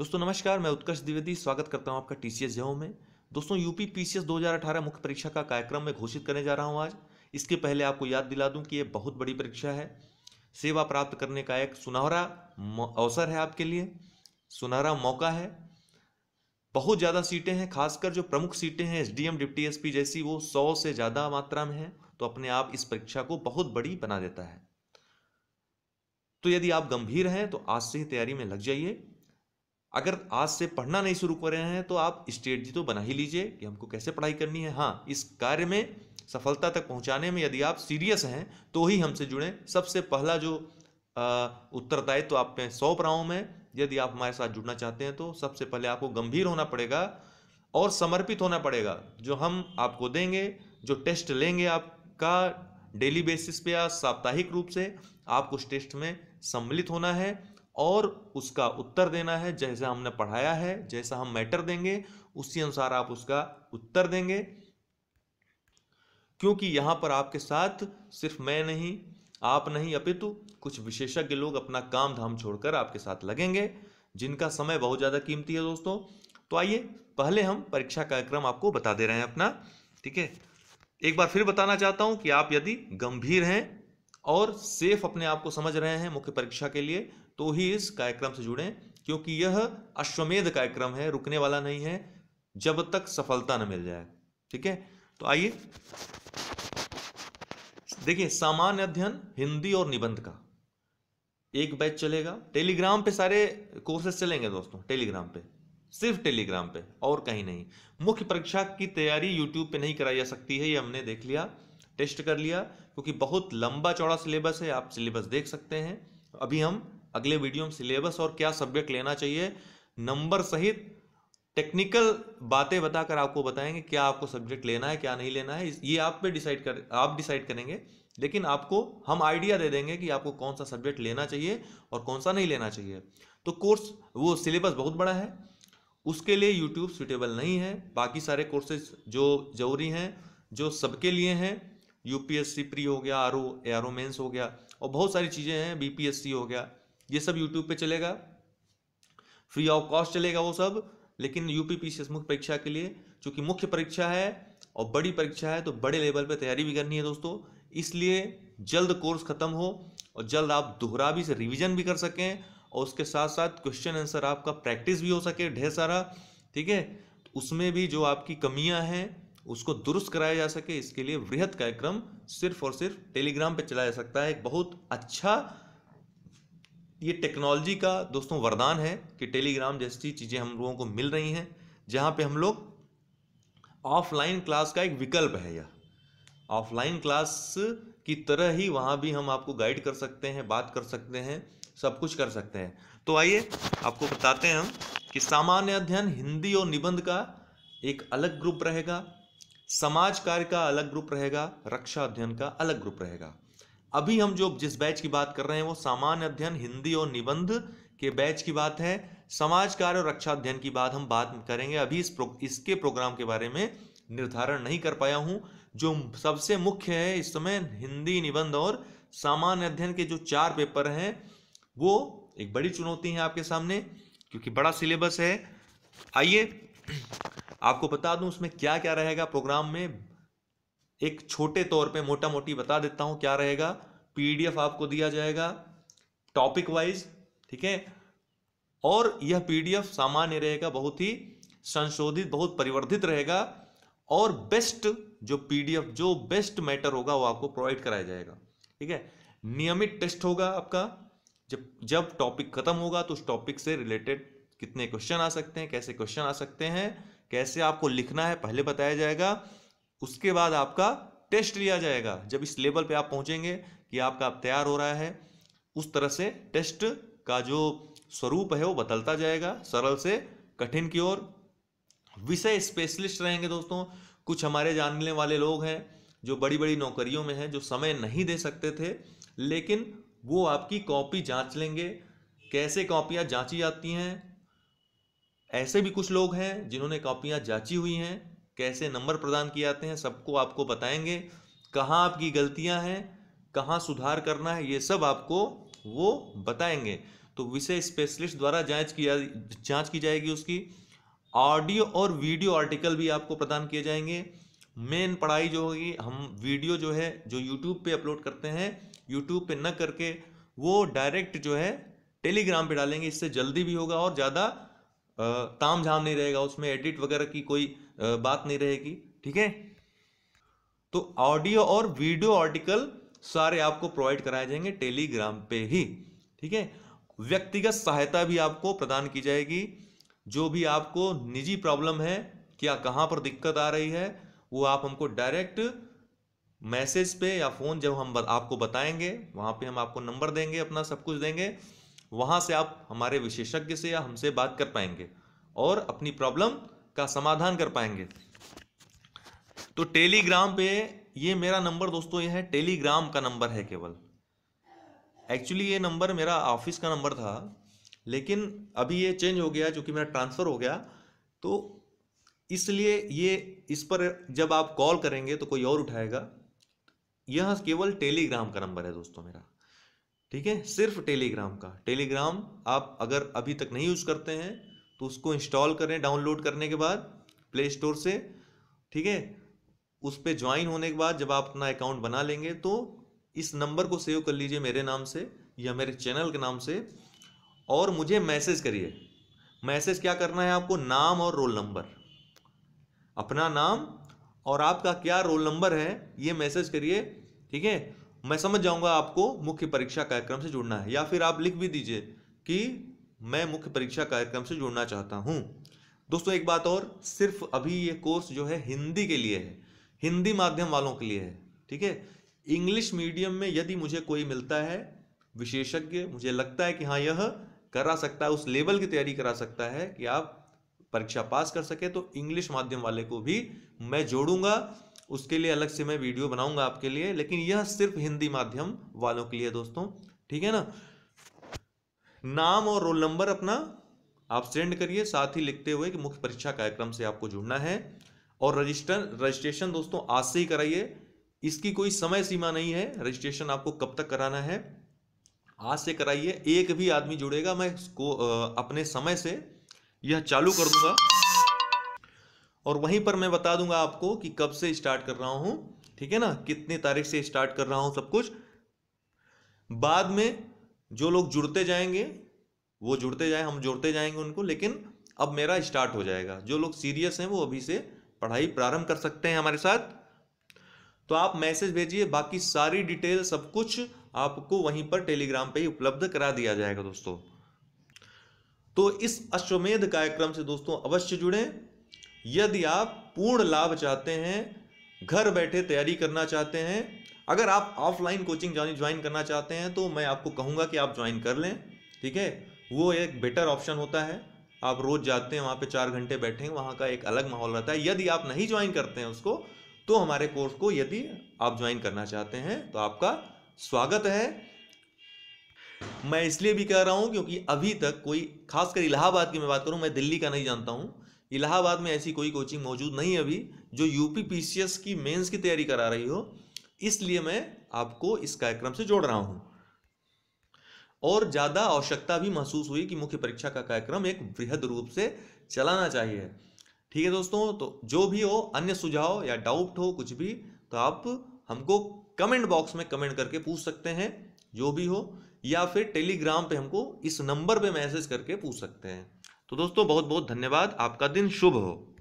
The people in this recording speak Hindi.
दोस्तों नमस्कार मैं उत्कर्ष द्विवेदी स्वागत करता हूं आपका टीसीएस जेओ में दोस्तों यूपी पीसीएस 2018 मुख्य परीक्षा का कार्यक्रम में घोषित करने जा रहा हूं आज इसके पहले आपको याद दिला दूं कि ये बहुत बड़ी परीक्षा है सेवा प्राप्त करने का एक सुनहरा अवसर है आपके लिए सुनहरा मौका है बहुत ज़्यादा सीटें हैं खासकर जो प्रमुख सीटें हैं एस डिप्टी एसपी जैसी वो सौ से ज़्यादा मात्रा में हैं तो अपने आप इस परीक्षा को बहुत बड़ी बना देता है तो यदि आप गंभीर हैं तो आज से ही तैयारी में लग जाइए अगर आज से पढ़ना नहीं शुरू कर रहे हैं तो आप स्ट्रेटजी तो बना ही लीजिए कि हमको कैसे पढ़ाई करनी है हाँ इस कार्य में सफलता तक पहुंचाने में यदि आप सीरियस हैं तो ही हमसे जुड़ें सबसे पहला जो उत्तरदायित्व तो आप में सौंप रहा हूँ मैं यदि आप हमारे साथ जुड़ना चाहते हैं तो सबसे पहले आपको गंभीर होना पड़ेगा और समर्पित होना पड़ेगा जो हम आपको देंगे जो टेस्ट लेंगे आपका डेली बेसिस पे या साप्ताहिक रूप से आपको उस टेस्ट में सम्मिलित होना है और उसका उत्तर देना है जैसा हमने पढ़ाया है जैसा हम मैटर देंगे उसी अनुसार आप उसका उत्तर देंगे क्योंकि यहां पर आपके साथ सिर्फ मैं नहीं आप नहीं अपितु कुछ विशेषज्ञ लोग अपना काम धाम छोड़कर आपके साथ लगेंगे जिनका समय बहुत ज़्यादा कीमती है दोस्तों तो आइए पहले हम परीक्षा कार्यक्रम आपको बता दे रहे हैं अपना ठीक है एक बार फिर बताना चाहता हूं कि आप यदि गंभीर हैं और सेफ अपने आप को समझ रहे हैं मुख्य परीक्षा के लिए तो ही इस कार्यक्रम से जुड़ें क्योंकि यह अश्वमेध कार्यक्रम है रुकने वाला नहीं है जब तक सफलता न मिल जाए ठीक है तो आइए देखिए सामान्य अध्ययन हिंदी और निबंध का एक बैच चलेगा टेलीग्राम पे सारे कोर्सेस चलेंगे दोस्तों टेलीग्राम पे सिर्फ टेलीग्राम पे और कहीं नहीं मुख्य परीक्षा की तैयारी यूट्यूब पे नहीं कराई जा सकती है ये हमने देख लिया टेस्ट कर लिया क्योंकि बहुत लंबा चौड़ा सिलेबस है आप सिलेबस देख सकते हैं अभी हम अगले वीडियो में सिलेबस और क्या सब्जेक्ट लेना चाहिए नंबर सहित टेक्निकल बातें बताकर आपको बताएंगे क्या आपको सब्जेक्ट लेना है क्या नहीं लेना है ये आप पे डिसाइड कर आप डिसाइड करेंगे लेकिन आपको हम आइडिया दे देंगे कि आपको कौन सा सब्जेक्ट लेना चाहिए और कौन सा नहीं लेना चाहिए तो कोर्स वो सिलेबस बहुत बड़ा है उसके लिए यूट्यूब सुटेबल नहीं है बाकी सारे कोर्सेज जो जरूरी हैं जो सबके लिए हैं यू प्री हो गया आर ओ हो गया और बहुत सारी चीज़ें हैं बी हो गया ये सब यूट्यूब पे चलेगा फ्री ऑफ कॉस्ट चलेगा वो सब लेकिन यूपीपीसीएस मुख्य परीक्षा के लिए चूंकि मुख्य परीक्षा है और बड़ी परीक्षा है तो बड़े लेवल पे तैयारी भी करनी है दोस्तों इसलिए जल्द कोर्स खत्म हो और जल्द आप दोहरा भी से रिविजन भी कर सकें और उसके साथ साथ क्वेश्चन आंसर आपका प्रैक्टिस भी हो सके ढेर सारा ठीक है तो उसमें भी जो आपकी कमियां हैं उसको दुरुस्त कराया जा सके इसके लिए वृहद कार्यक्रम सिर्फ और सिर्फ टेलीग्राम पर चलाया जा सकता है एक बहुत अच्छा ये टेक्नोलॉजी का दोस्तों वरदान है कि टेलीग्राम जैसी चीज़ें हम लोगों को मिल रही हैं जहाँ पे हम लोग ऑफलाइन क्लास का एक विकल्प है यह ऑफलाइन क्लास की तरह ही वहाँ भी हम आपको गाइड कर सकते हैं बात कर सकते हैं सब कुछ कर सकते हैं तो आइए आपको बताते हैं हम कि सामान्य अध्ययन हिंदी और निबंध का एक अलग ग्रुप रहेगा समाज कार्य का अलग ग्रुप रहेगा रक्षा अध्ययन का अलग ग्रुप रहेगा अभी हम जो जिस बैच की बात कर रहे हैं वो सामान्य अध्ययन हिंदी और निबंध के बैच की बात है समाज कार्य और रक्षा अध्ययन की बात हम बात करेंगे अभी इस प्रो, इसके प्रोग्राम के बारे में निर्धारण नहीं कर पाया हूँ जो सबसे मुख्य है इस समय हिंदी निबंध और सामान्य अध्ययन के जो चार पेपर हैं वो एक बड़ी चुनौती है आपके सामने क्योंकि बड़ा सिलेबस है आइए आपको बता दूं उसमें क्या क्या रहेगा प्रोग्राम में एक छोटे तौर पे मोटा मोटी बता देता हूँ क्या रहेगा पीडीएफ आपको दिया जाएगा टॉपिक वाइज ठीक है और यह पीडीएफ सामान्य रहेगा बहुत ही संशोधित बहुत परिवर्धित रहेगा और बेस्ट जो पीडीएफ जो बेस्ट मैटर होगा वो आपको प्रोवाइड कराया जाएगा ठीक है नियमित टेस्ट होगा आपका जब जब टॉपिक खत्म होगा तो उस टॉपिक से रिलेटेड कितने क्वेश्चन आ सकते हैं कैसे क्वेश्चन आ सकते हैं कैसे आपको लिखना है पहले बताया जाएगा उसके बाद आपका टेस्ट लिया जाएगा जब इस लेवल पे आप पहुंचेंगे कि आपका आप तैयार हो रहा है उस तरह से टेस्ट का जो स्वरूप है वो बदलता जाएगा सरल से कठिन की ओर विषय स्पेशलिस्ट रहेंगे दोस्तों कुछ हमारे जानने वाले लोग हैं जो बड़ी बड़ी नौकरियों में हैं जो समय नहीं दे सकते थे लेकिन वो आपकी कॉपी जांच लेंगे कैसे कॉपियाँ जांची जाती हैं ऐसे भी कुछ लोग हैं जिन्होंने कॉपियां जांची हुई हैं कैसे नंबर प्रदान किए जाते हैं सबको आपको बताएंगे कहाँ आपकी गलतियाँ हैं कहाँ सुधार करना है ये सब आपको वो बताएंगे तो विषय स्पेशलिस्ट द्वारा जांच की जांच की जाएगी उसकी ऑडियो और वीडियो आर्टिकल भी आपको प्रदान किए जाएंगे मेन पढ़ाई जो होगी हम वीडियो जो है जो यूट्यूब पे अपलोड करते हैं यूट्यूब पे न करके वो डायरेक्ट जो है टेलीग्राम पे डालेंगे इससे जल्दी भी होगा और ज़्यादा ताम झाम नहीं रहेगा उसमें एडिट वगैरह की कोई बात नहीं रहेगी ठीक है तो ऑडियो और वीडियो आर्टिकल सारे आपको प्रोवाइड कराए जाएंगे टेलीग्राम पे ही ठीक है व्यक्तिगत सहायता भी आपको प्रदान की जाएगी जो भी आपको निजी प्रॉब्लम है क्या कहाँ पर दिक्कत आ रही है वो आप हमको डायरेक्ट मैसेज पे या फ़ोन जब हम आपको बताएंगे वहां पे हम आपको नंबर देंगे अपना सब कुछ देंगे वहां से आप हमारे विशेषज्ञ से या हमसे बात कर पाएंगे और अपनी प्रॉब्लम का समाधान कर पाएंगे तो टेलीग्राम पे ये मेरा नंबर दोस्तों ये है टेलीग्राम का नंबर है केवल एक्चुअली ये नंबर मेरा ऑफिस का नंबर था लेकिन अभी ये चेंज हो गया क्योंकि मेरा ट्रांसफ़र हो गया तो इसलिए ये इस पर जब आप कॉल करेंगे तो कोई और उठाएगा यह केवल टेलीग्राम का नंबर है दोस्तों मेरा ठीक है सिर्फ टेलीग्राम का टेलीग्राम आप अगर अभी तक नहीं यूज़ करते हैं तो उसको इंस्टॉल करें डाउनलोड करने के बाद प्ले स्टोर से ठीक है उस पर ज्वाइन होने के बाद जब आप अपना अकाउंट बना लेंगे तो इस नंबर को सेव कर लीजिए मेरे नाम से या मेरे चैनल के नाम से और मुझे मैसेज करिए मैसेज क्या करना है आपको नाम और रोल नंबर अपना नाम और आपका क्या रोल नंबर है ये मैसेज करिए ठीक है मैं समझ जाऊंगा आपको मुख्य परीक्षा कार्यक्रम से जुड़ना है या फिर आप लिख भी दीजिए कि मैं मुख्य परीक्षा कार्यक्रम से जोड़ना चाहता हूँ दोस्तों एक बात और सिर्फ अभी ये कोर्स जो है हिंदी के लिए है हिंदी माध्यम वालों के लिए है ठीक है इंग्लिश मीडियम में यदि मुझे कोई मिलता है विशेषज्ञ मुझे लगता है कि हाँ यह करा सकता है उस लेवल की तैयारी करा सकता है कि आप परीक्षा पास कर सके तो इंग्लिश माध्यम वाले को भी मैं जोड़ूंगा उसके लिए अलग से मैं वीडियो बनाऊंगा आपके लिए लेकिन यह सिर्फ हिंदी माध्यम वालों के लिए दोस्तों ठीक है ना नाम और रोल नंबर अपना आप सेंड करिए साथ ही लिखते हुए कि मुख्य परीक्षा कार्यक्रम से आपको जुड़ना है और रजिस्टर रजिस्ट्रेशन दोस्तों आज से ही कराइए इसकी कोई समय सीमा नहीं है रजिस्ट्रेशन आपको कब तक कराना है आज से कराइए एक भी आदमी जुड़ेगा मैं इसको अपने समय से यह चालू कर दूंगा और वहीं पर मैं बता दूंगा आपको कि कब से स्टार्ट कर रहा हूं ठीक है ना कितने तारीख से स्टार्ट कर रहा हूं सब कुछ बाद में जो लोग जुड़ते जाएंगे वो जुड़ते जाए हम जुड़ते जाएंगे उनको लेकिन अब मेरा स्टार्ट हो जाएगा जो लोग सीरियस हैं वो अभी से पढ़ाई प्रारंभ कर सकते हैं हमारे साथ तो आप मैसेज भेजिए बाकी सारी डिटेल सब कुछ आपको वहीं पर टेलीग्राम पे ही उपलब्ध करा दिया जाएगा दोस्तों तो इस अश्वमेध कार्यक्रम से दोस्तों अवश्य जुड़ें यदि आप पूर्ण लाभ चाहते हैं घर बैठे तैयारी करना चाहते हैं अगर आप ऑफलाइन कोचिंग ज्वाइन करना चाहते हैं तो मैं आपको कहूँगा कि आप ज्वाइन कर लें ठीक है वो एक बेटर ऑप्शन होता है आप रोज़ जाते हैं वहाँ पे चार घंटे बैठे हैं वहाँ का एक अलग माहौल रहता है यदि आप नहीं ज्वाइन करते हैं उसको तो हमारे कोर्स को यदि आप ज्वाइन करना चाहते हैं तो आपका स्वागत है मैं इसलिए भी कह रहा हूँ क्योंकि अभी तक कोई खासकर इलाहाबाद की मैं बात करूँ मैं दिल्ली का नहीं जानता हूँ इलाहाबाद में ऐसी कोई कोचिंग मौजूद नहीं अभी जो यूपी पीसीएस की मेंस की तैयारी करा रही हो इसलिए मैं आपको इस कार्यक्रम से जोड़ रहा हूं और ज़्यादा आवश्यकता भी महसूस हुई कि मुख्य परीक्षा का कार्यक्रम एक वृहद रूप से चलाना चाहिए ठीक है दोस्तों तो जो भी हो अन्य सुझाव या डाउट हो कुछ भी तो आप हमको कमेंट बॉक्स में कमेंट करके पूछ सकते हैं जो भी हो या फिर टेलीग्राम पे हमको इस नंबर पे मैसेज करके पूछ सकते हैं तो दोस्तों बहुत बहुत धन्यवाद आपका दिन शुभ हो